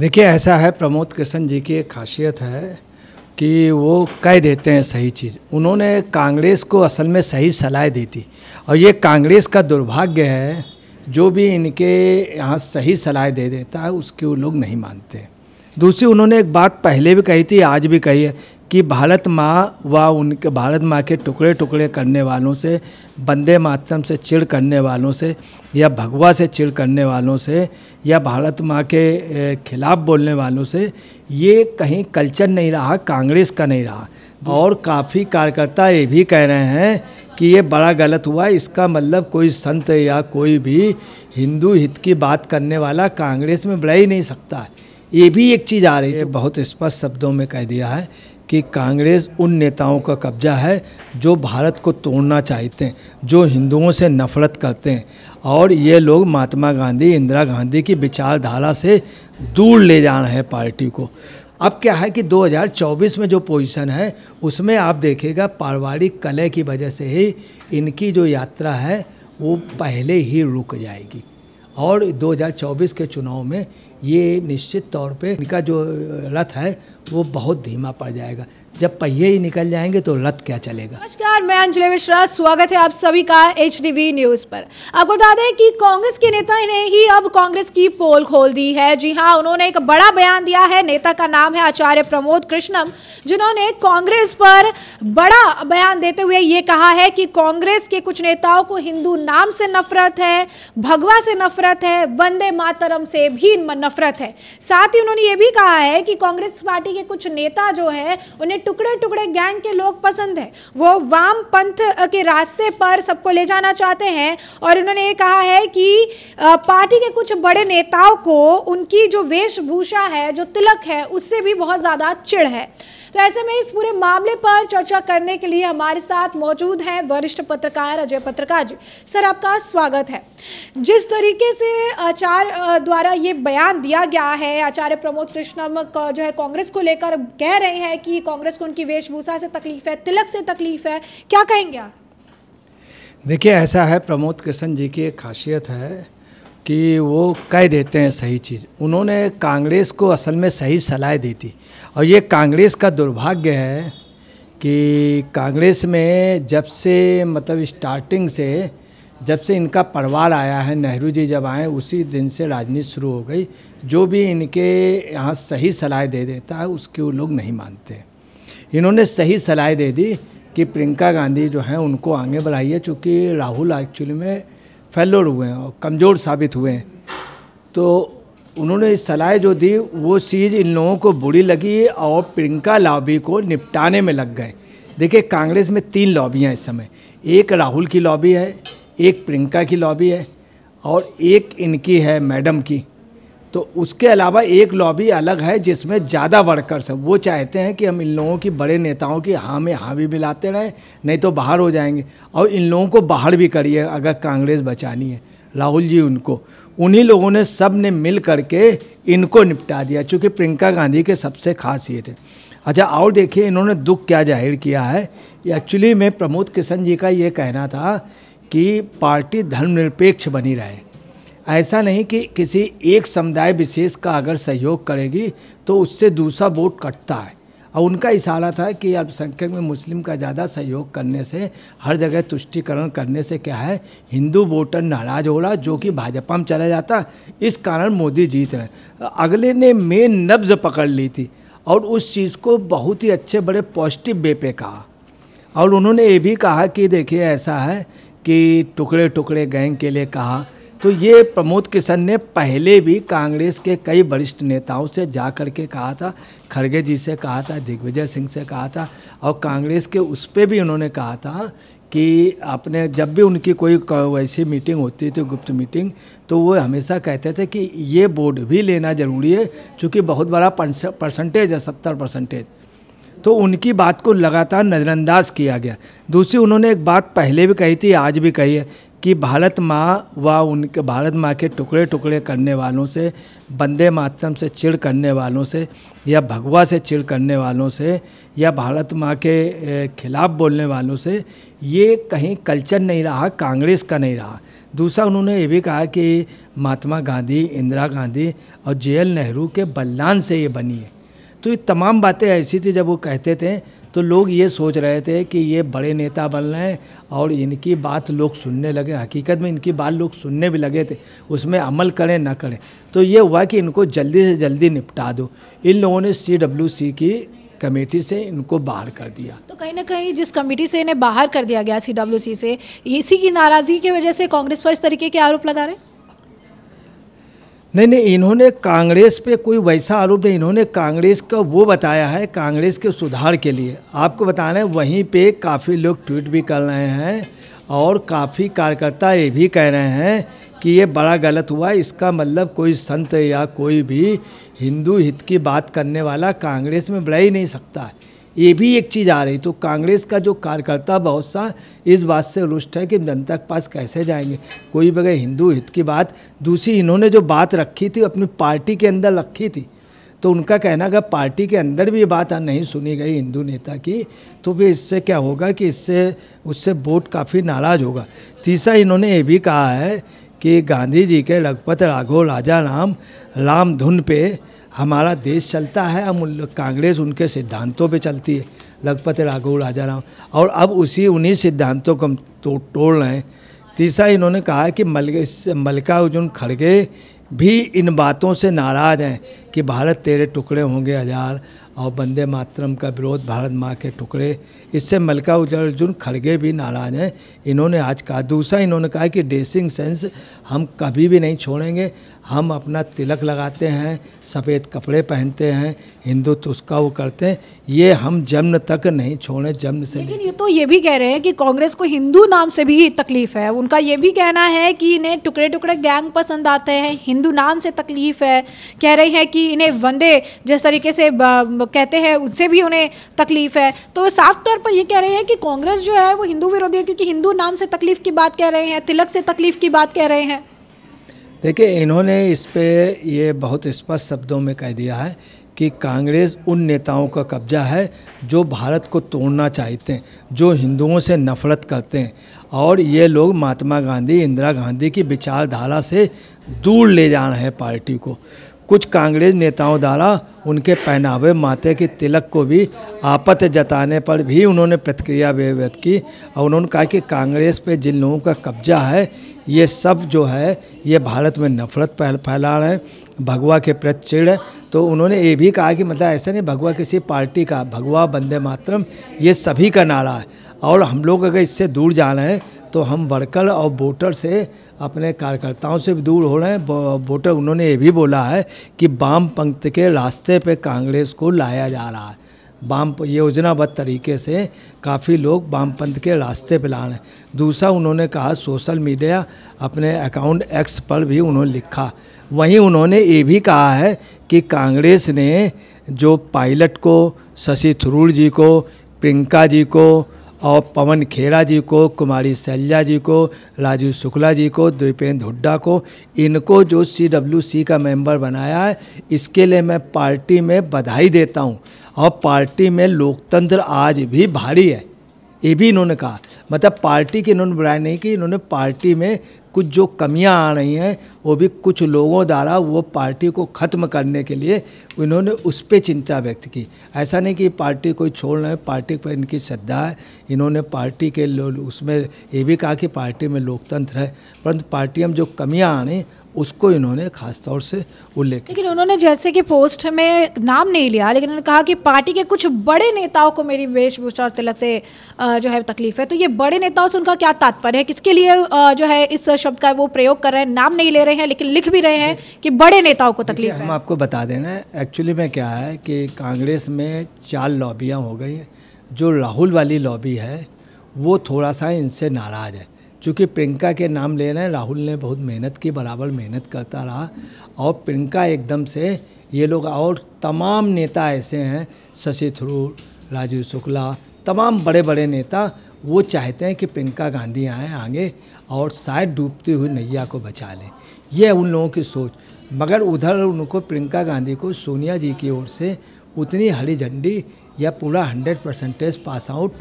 देखिए ऐसा है प्रमोद कृष्ण जी की एक खासियत है कि वो कह देते हैं सही चीज़ उन्होंने कांग्रेस को असल में सही सलाह दी थी और ये कांग्रेस का दुर्भाग्य है जो भी इनके यहाँ सही सलाह दे देता है उसकी वो लोग नहीं मानते दूसरी उन्होंने एक बात पहले भी कही थी आज भी कही है कि भारत माँ व उनके भारत माँ के टुकड़े टुकड़े करने वालों से बंदे मातम से चिड़ करने वालों से या भगवा से चिड़ करने वालों से या भारत माँ के खिलाफ़ बोलने वालों से ये कहीं कल्चर नहीं रहा कांग्रेस का नहीं रहा और काफ़ी कार्यकर्ता ये भी कह रहे हैं कि ये बड़ा गलत हुआ इसका मतलब कोई संत या कोई भी हिंदू हित की बात करने वाला कांग्रेस में बढ़ ही नहीं सकता ये भी एक चीज़ आ रही है तो बहुत स्पष्ट शब्दों में कह दिया है कि कांग्रेस उन नेताओं का कब्जा है जो भारत को तोड़ना चाहते हैं जो हिंदुओं से नफ़रत करते हैं और ये लोग महात्मा गांधी इंदिरा गांधी की विचारधारा से दूर ले जा रहे हैं पार्टी को अब क्या है कि 2024 में जो पोजीशन है उसमें आप देखेगा पारिवारिक कलह की वजह से ही इनकी जो यात्रा है वो पहले ही रुक जाएगी और 2024 के चुनाव में ये निश्चित तौर पे इनका जो रथ है वो बहुत धीमा पड़ जाएगा जब पहिए ही निकल जाएंगे तो रथ क्या चलेगा नमस्कार मैं अंजलि मिश्रा स्वागत है आप सभी का एच न्यूज पर आपको बता दें कि कांग्रेस के नेता ने ही अब कांग्रेस की पोल खोल दी है जी हां उन्होंने एक बड़ा बयान दिया है नेता का नाम है आचार्य प्रमोद कृष्णम जिन्होंने कांग्रेस पर बड़ा बयान देते हुए ये कहा है कि कांग्रेस के कुछ नेताओं को हिंदू नाम से नफरत है भगवा से नफरत है वंदे मातरम से भी नफरत है साथ ही उन्होंने ये भी कहा है कि कांग्रेस पार्टी के कुछ नेता जो है उन्हें टुकड़े टुकड़े गैंग के लोग पसंद है वो वाम पंथ के रास्ते पर सबको ले जाना चाहते हैं और उन्होंने ये कहा है कि पार्टी के कुछ बड़े नेताओं को उनकी जो वेशभूषा है जो तिलक है उससे भी बहुत ज़्यादा चिड़ है तो ऐसे में इस पूरे मामले पर चर्चा करने के लिए हमारे साथ मौजूद हैं वरिष्ठ पत्रकार अजय पत्रकार जी सर आपका स्वागत है जिस तरीके से आचार्य द्वारा ये बयान दिया गया है आचार्य प्रमोद कृष्णम जो है कांग्रेस को लेकर कह रहे हैं कि कांग्रेस को उनकी वेशभूषा से तकलीफ है तिलक से तकलीफ है क्या कहेंगे आप देखिए ऐसा है प्रमोद कृष्ण जी की एक खासियत है कि वो कह देते हैं सही चीज़ उन्होंने कांग्रेस को असल में सही सलाह दी थी और ये कांग्रेस का दुर्भाग्य है कि कांग्रेस में जब से मतलब स्टार्टिंग से जब से इनका परिवार आया है नेहरू जी जब आए उसी दिन से राजनीति शुरू हो गई जो भी इनके यहाँ सही सलाह दे देता है उसकी वो लोग नहीं मानते इन्होंने सही सलाह दे दी कि प्रियंका गांधी जो हैं उनको आगे बढ़ाइए चूँकि राहुल एक्चुअली में फेलोर हुए हैं और कमज़ोर साबित हुए हैं तो उन्होंने सलाह जो दी वो चीज़ इन लोगों को बुरी लगी और प्रियंका लॉबी को निपटाने में लग गए देखिए कांग्रेस में तीन लॉबियाँ इस समय एक राहुल की लॉबी है एक प्रियंका की लॉबी है और एक इनकी है मैडम की तो उसके अलावा एक लॉबी अलग है जिसमें ज़्यादा वर्कर्स हैं वो चाहते हैं कि हम इन लोगों की बड़े नेताओं की हाँ में हाँ भी मिलाते रहें नहीं तो बाहर हो जाएंगे और इन लोगों को बाहर भी करिए अगर कांग्रेस बचानी है राहुल जी उनको उन्हीं लोगों ने सब ने मिल करके इनको निपटा दिया चूँकि प्रियंका गांधी के सबसे खास ये थे अच्छा और देखिए इन्होंने दुख क्या जाहिर किया है एक्चुअली में प्रमोद किशन जी का ये कहना था कि पार्टी धर्मनिरपेक्ष बनी रहे ऐसा नहीं कि किसी एक समुदाय विशेष का अगर सहयोग करेगी तो उससे दूसरा वोट कटता है और उनका इशारा था कि अल्पसंख्यक में मुस्लिम का ज़्यादा सहयोग करने से हर जगह तुष्टिकरण करने से क्या है हिंदू वोटर नाराज हो रहा जो कि भाजपा में चला जाता इस कारण मोदी जीत रहे अगले ने मेन नब्ज पकड़ ली थी और उस चीज़ को बहुत ही अच्छे बड़े पॉजिटिव वे पे कहा और उन्होंने ये भी कहा कि देखिए ऐसा है कि टुकड़े टुकड़े गैंग के लिए कहा तो ये प्रमोद किशन ने पहले भी कांग्रेस के कई वरिष्ठ नेताओं से जा कर के कहा था खड़गे जी से कहा था दिग्विजय सिंह से कहा था और कांग्रेस के उस पर भी उन्होंने कहा था कि आपने जब भी उनकी कोई वैसी मीटिंग होती थी गुप्त मीटिंग तो वो हमेशा कहते थे कि ये बोर्ड भी लेना ज़रूरी है चूँकि बहुत बड़ा परसेंटेज है सत्तर परसेंटेज तो उनकी बात को लगातार नज़रअंदाज किया गया दूसरी उन्होंने एक बात पहले भी कही थी आज भी कही है कि भारत माँ व उनके भारत माँ के टुकड़े टुकड़े करने वालों से बंदे मातम से चिड़ करने वालों से या भगवा से चिड़ करने वालों से या भारत माँ के खिलाफ़ बोलने वालों से ये कहीं कल्चर नहीं रहा कांग्रेस का नहीं रहा दूसरा उन्होंने ये भी कहा कि महात्मा गांधी इंदिरा गांधी और जे एल नेहरू के बलिदान से ये बनी है तो ये तमाम बातें ऐसी थी जब वो कहते थे तो लोग ये सोच रहे थे कि ये बड़े नेता बन रहे हैं और इनकी बात लोग सुनने लगे हकीकत में इनकी बात लोग सुनने भी लगे थे उसमें अमल करें ना करें तो ये हुआ कि इनको जल्दी से जल्दी निपटा दो इन लोगों ने सी की कमेटी से इनको बाहर कर दिया तो कहीं ना कहीं जिस कमेटी से इन्हें बाहर कर दिया गया सी से इसी की नाराज़गी की वजह से कांग्रेस पर इस तरीके के आरोप लगा रहे हैं नहीं नहीं इन्होंने कांग्रेस पे कोई वैसा आरोप नहीं इन्होंने कांग्रेस का वो बताया है कांग्रेस के सुधार के लिए आपको बता रहे हैं वहीं पे काफ़ी लोग ट्वीट भी कर रहे हैं और काफ़ी कार्यकर्ता ये भी कह रहे हैं कि ये बड़ा गलत हुआ इसका मतलब कोई संत या कोई भी हिंदू हित की बात करने वाला कांग्रेस में बढ़ ही नहीं सकता है ये भी एक चीज़ आ रही तो कांग्रेस का जो कार्यकर्ता बहुत सा इस बात से रुष्ट है कि जनता के पास कैसे जाएंगे कोई बगैर हिंदू हित की बात दूसरी इन्होंने जो बात रखी थी अपनी पार्टी के अंदर रखी थी तो उनका कहना का पार्टी के अंदर भी ये बात नहीं सुनी गई हिंदू नेता की तो फिर इससे क्या होगा कि इससे उससे वोट काफ़ी नाराज होगा तीसरा इन्होंने ये भी कहा है कि गांधी जी के लखपत राघो राजा राम रामधुन पे हमारा देश चलता है हम कांग्रेस उनके सिद्धांतों पे चलती है लखपत राघव राजा राम और अब उसी उन्हीं सिद्धांतों को हम तो, तोड़ रहे हैं तीसरा इन्होंने कहा कि मल मल्लिकार्जुन खड़गे भी इन बातों से नाराज़ हैं कि भारत तेरे टुकड़े होंगे हजार और बंदे मातरम का विरोध भारत माँ के टुकड़े इससे मल्लिका अर्जुन खड़गे भी नाराज हैं इन्होंने आज कहा दूसरा इन्होंने कहा कि ड्रेसिंग सेंस हम कभी भी नहीं छोड़ेंगे हम अपना तिलक लगाते हैं सफ़ेद कपड़े पहनते हैं हिंदुत्व उसका वो करते हैं ये हम जन्म तक नहीं छोड़े जन्म से लेकिन ये तो ये भी कह रहे हैं कि कांग्रेस को हिंदू नाम से भी तकलीफ है उनका ये भी कहना है कि इन्हें टुकड़े टुकड़े गैंग पसंद आते हैं हिंदू नाम से तकलीफ है कह रहे हैं कि इन्हें वंदे जिस तरीके से कहते हैं उनसे भी उन्हें तकलीफ है तो साफ तौर पर ये कह रहे हैं कि कांग्रेस जो है वो हिंदू विरोधी है क्योंकि हिंदू नाम से तकलीफ की बात कह रहे हैं तिलक से तकलीफ की बात कह रहे हैं देखिए इन्होंने इस पर ये बहुत स्पष्ट शब्दों में कह दिया है कि कांग्रेस उन नेताओं का कब्जा है जो भारत को तोड़ना चाहते हैं जो हिंदुओं से नफरत करते हैं और ये लोग महात्मा गांधी इंदिरा गांधी की विचारधारा से दूर ले जा रहे हैं पार्टी को कुछ कांग्रेस नेताओं द्वारा उनके पहनावे माथे के तिलक को भी आपत जताने पर भी उन्होंने प्रतिक्रिया व्यक्त की और उन्होंने कहा कि कांग्रेस पे जिन लोगों का कब्जा है ये सब जो है ये भारत में नफरत फैला रहे हैं भगवा के प्रति चिड़ है तो उन्होंने ये भी कहा कि मतलब ऐसा नहीं भगवा किसी पार्टी का भगवा बंदे मातरम ये सभी का नारा है और हम लोग अगर इससे दूर जा रहे हैं तो हम वर्कर और वोटर से अपने कार्यकर्ताओं से भी दूर हो रहे हैं वोटर उन्होंने ये भी बोला है कि वाम पंक्त के रास्ते पे कांग्रेस को लाया जा रहा है वाम योजनाबद्ध तरीके से काफ़ी लोग वामपंथ के रास्ते पर ला रहे हैं दूसरा उन्होंने कहा सोशल मीडिया अपने अकाउंट एक्स पर भी उन्होंने लिखा वहीं उन्होंने ये भी कहा है कि कांग्रेस ने जो पायलट को शशि थरूर जी को प्रियंका जी को और पवन खेड़ा जी को कुमारी शैलजा जी को राजू शुक्ला जी को दीपेंद्र हुड्डा को इनको जो सी का मेंबर बनाया है इसके लिए मैं पार्टी में बधाई देता हूं और पार्टी में लोकतंत्र आज भी भारी है ये भी इन्होंने कहा मतलब पार्टी की इन्होंने बुराई नहीं की इन्होंने पार्टी में कुछ जो कमियां आ रही हैं वो भी कुछ लोगों द्वारा वो पार्टी को ख़त्म करने के लिए इन्होंने उस पर चिंता व्यक्त की ऐसा नहीं कि पार्टी कोई छोड़ रहे पार्टी पर इनकी श्रद्धा है इन्होंने पार्टी के उसमें ये भी कहा कि पार्टी में लोकतंत्र है परंतु पार्टी में जो कमियाँ आ रही उसको इन्होंने खासतौर से उल्लेख लेकिन उन्होंने जैसे कि पोस्ट में नाम नहीं लिया लेकिन उन्होंने कहा कि पार्टी के कुछ बड़े नेताओं को मेरी वेशभूषा और तिलक से जो है तकलीफ है तो ये बड़े नेताओं से उनका क्या तात्पर्य है किसके लिए जो है इस शब्द का वो प्रयोग कर रहे हैं नाम नहीं ले रहे हैं लेकिन लिख भी रहे हैं कि बड़े नेताओं को तकलीफ है हम आपको बता देना एक्चुअली में क्या है कि कांग्रेस में चार लॉबियाँ हो गई हैं जो राहुल वाली लॉबी है वो थोड़ा सा इनसे नाराज़ है चूँकि प्रियंका के नाम ले रहे हैं राहुल ने बहुत मेहनत की बराबर मेहनत करता रहा और प्रियंका एकदम से ये लोग और तमाम नेता ऐसे हैं शशि थरूर राजीव शुक्ला तमाम बड़े बड़े नेता वो चाहते हैं कि प्रियंका गांधी आएँ आगे और शायद डूबती हुई नैया को बचा लें यह उन लोगों की सोच मगर उधर उनको प्रियंका गांधी को सोनिया जी की ओर से उतनी हरी झंडी या पूरा हंड्रेड परसेंटेज पास आउट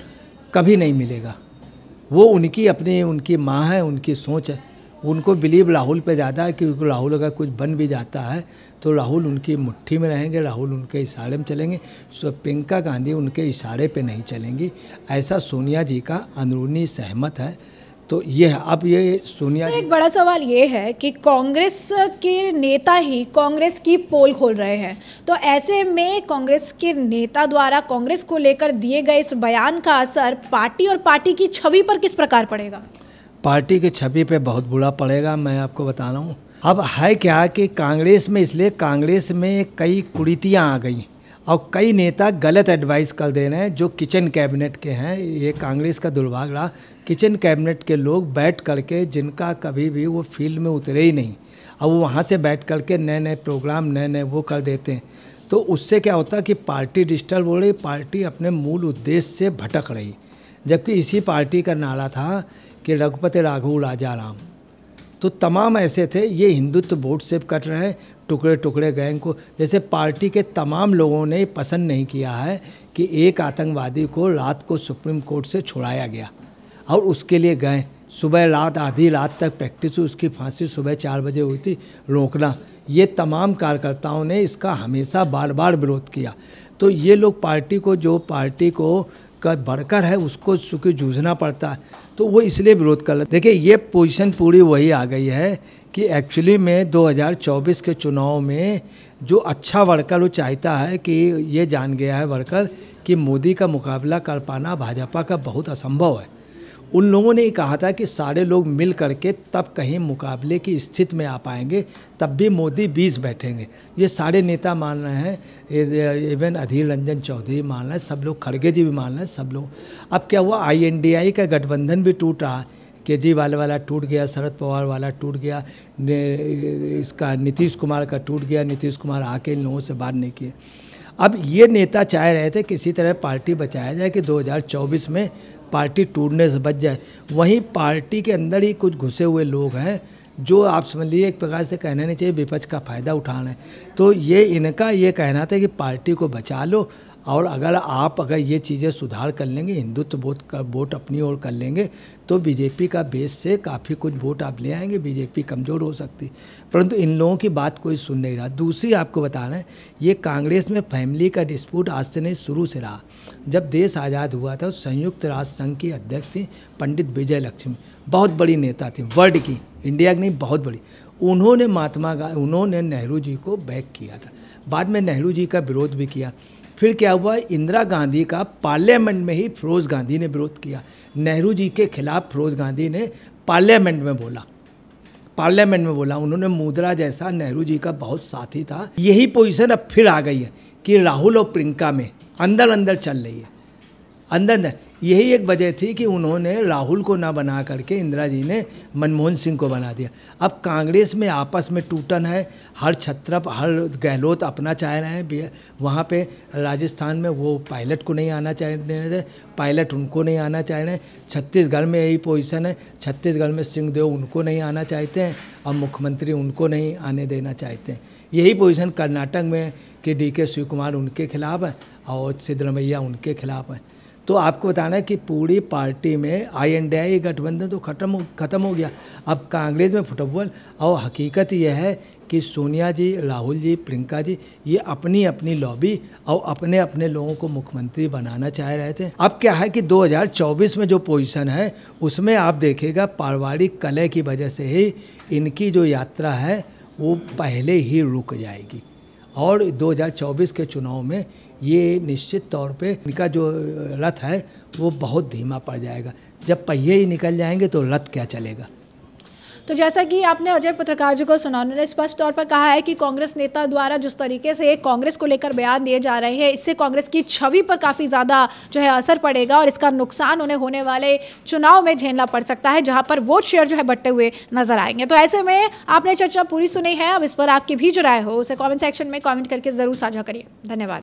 कभी नहीं मिलेगा वो उनकी अपने उनकी माँ है उनकी सोच है उनको बिलीव राहुल पे ज़्यादा है क्योंकि राहुल अगर कुछ बन भी जाता है तो राहुल उनकी मुट्ठी में रहेंगे राहुल उनके इशारे में चलेंगे सो प्रियंका गांधी उनके इशारे पे नहीं चलेंगी ऐसा सोनिया जी का अंदरूनी सहमत है तो ये है अब ये सोनिया एक बड़ा सवाल ये है कि कांग्रेस के नेता ही कांग्रेस की पोल खोल रहे हैं तो ऐसे में कांग्रेस के नेता द्वारा कांग्रेस को लेकर दिए गए इस बयान का असर पार्टी और पार्टी की छवि पर किस प्रकार पड़ेगा पार्टी की छवि पे बहुत बुरा पड़ेगा मैं आपको बता रहा हूँ अब है क्या कि कांग्रेस में इसलिए कांग्रेस में कई कुरीतियाँ आ गई और कई नेता गलत एडवाइस कर दे रहे हैं जो किचन कैबिनेट के हैं ये कांग्रेस का दुर्भाग्य रहा किचन कैबिनेट के लोग बैठ करके जिनका कभी भी वो फील्ड में उतरे ही नहीं अब वो वहाँ से बैठ करके नए नए प्रोग्राम नए नए वो कर देते हैं तो उससे क्या होता कि पार्टी डिस्टर्ब हो रही पार्टी अपने मूल उद्देश्य से भटक रही जबकि इसी पार्टी का नारा था कि रघुपति राघु राजा राम तो तमाम ऐसे थे ये हिंदुत्व वोट से कट रहे हैं टुकड़े टुकड़े गैंग को जैसे पार्टी के तमाम लोगों ने पसंद नहीं किया है कि एक आतंकवादी को रात को सुप्रीम कोर्ट से छुड़ाया गया और उसके लिए गए सुबह रात आधी रात तक प्रैक्टिस हुई उसकी फांसी सुबह चार बजे हुई थी रोकना ये तमाम कार्यकर्ताओं ने इसका हमेशा बार बार विरोध किया तो ये लोग पार्टी को जो पार्टी को उसका बढ़कर है उसको चूँकि जूझना पड़ता है तो वो इसलिए विरोध कर लेते देखिए ये पोजीशन पूरी वही आ गई है कि एक्चुअली में 2024 के चुनाव में जो अच्छा वर्कर वो चाहता है कि ये जान गया है वर्कर कि मोदी का मुकाबला कर पाना भाजपा का बहुत असंभव है उन लोगों ने कहा था कि सारे लोग मिल करके तब कहीं मुकाबले की स्थिति में आ पाएंगे तब भी मोदी बीस बैठेंगे ये सारे नेता मान रहे हैं इवन अधीर रंजन चौधरी मान रहे हैं सब लोग खड़गे जी भी मान रहे हैं सब लोग अब क्या हुआ आईएनडीआई का गठबंधन भी टूट रहा है केजरीवाल वाला टूट गया शरद पवार वाला टूट गया इसका नीतीश कुमार का टूट गया नीतीश कुमार आके इन लोगों से बात नहीं किए अब ये नेता चाह रहे थे किसी तरह पार्टी बचाया जाए कि 2024 में पार्टी टूटने से बच जाए वहीं पार्टी के अंदर ही कुछ घुसे हुए लोग हैं जो आप समझ लीजिए एक प्रकार से कहना नहीं चाहिए विपक्ष का फ़ायदा उठाना है तो ये इनका ये कहना था कि पार्टी को बचा लो और अगर आप अगर ये चीज़ें सुधार कर लेंगे हिंदुत्व वोट का वोट अपनी ओर कर लेंगे तो बीजेपी का बेस से काफ़ी कुछ वोट आप ले आएंगे बीजेपी कमज़ोर हो सकती परंतु इन लोगों की बात कोई सुन नहीं रहा दूसरी आपको बता रहे हैं ये कांग्रेस में फैमिली का डिस्प्यूट आज से नहीं शुरू से रहा जब देश आज़ाद हुआ था संयुक्त राष्ट्र संघ की अध्यक्ष थी पंडित विजय लक्ष्मी बहुत बड़ी नेता थी वर्ल्ड की इंडिया की नहीं बहुत बड़ी उन्होंने महात्मा गांधी उन्होंने नेहरू जी को बैक किया था बाद में नेहरू जी का विरोध भी किया फिर क्या हुआ इंदिरा गांधी का पार्लियामेंट में ही फिरोज़ गांधी ने विरोध किया नेहरू जी के खिलाफ फिरोज़ गांधी ने पार्लियामेंट में बोला पार्लियामेंट में बोला उन्होंने मुद्रा जैसा नेहरू जी का बहुत साथी था यही पोजीशन अब फिर आ गई है कि राहुल और प्रियंका में अंदर अंदर चल रही है अंदर अंदर यही एक वजह थी कि उन्होंने राहुल को ना बना करके इंदिरा जी ने मनमोहन सिंह को बना दिया अब कांग्रेस में आपस में टूटन है हर छत्रप हर गहलोत अपना चाह रहे हैं वहाँ पे राजस्थान में वो पायलट को नहीं आना चाह रहे पायलट उनको नहीं आना चाह रहे छत्तीसगढ़ में यही पोजिशन है छत्तीसगढ़ में सिंहदेव उनको नहीं आना चाहते हैं और मुख्यमंत्री उनको नहीं आने देना चाहते हैं यही पोजिशन कर्नाटक में कि डी के शिव कुमार उनके खिलाफ है और सिद्धरमैया उनके खिलाफ हैं तो आपको बताना है कि पूरी पार्टी में आई एन डी आई गठबंधन तो खत्म खत्म हो गया अब कांग्रेस में फुटबॉल और हकीकत यह है कि सोनिया जी राहुल जी प्रियंका जी ये अपनी अपनी लॉबी और अपने अपने लोगों को मुख्यमंत्री बनाना चाह रहे थे अब क्या है कि 2024 में जो पोजीशन है उसमें आप देखेगा पारिवारिक कलह की वजह से ही इनकी जो यात्रा है वो पहले ही रुक जाएगी और 2024 के चुनाव में ये निश्चित तौर पे इनका जो रथ है वो बहुत धीमा पड़ जाएगा जब पहिए ही निकल जाएंगे तो रथ क्या चलेगा तो जैसा कि आपने अजय पत्रकार जी को सुना उन्होंने स्पष्ट तौर पर कहा है कि कांग्रेस नेता द्वारा जिस तरीके से कांग्रेस को लेकर बयान दिए जा रहे हैं इससे कांग्रेस की छवि पर काफ़ी ज़्यादा जो है असर पड़ेगा और इसका नुकसान उन्हें होने वाले चुनाव में झेलना पड़ सकता है जहाँ पर वोट शेयर जो है बढ़ते हुए नजर आएंगे तो ऐसे में आपने चर्चा पूरी सुनी है अब इस पर आपकी भी जो राय हो उसे कॉमेंट सेक्शन में कॉमेंट करके ज़रूर साझा करिए धन्यवाद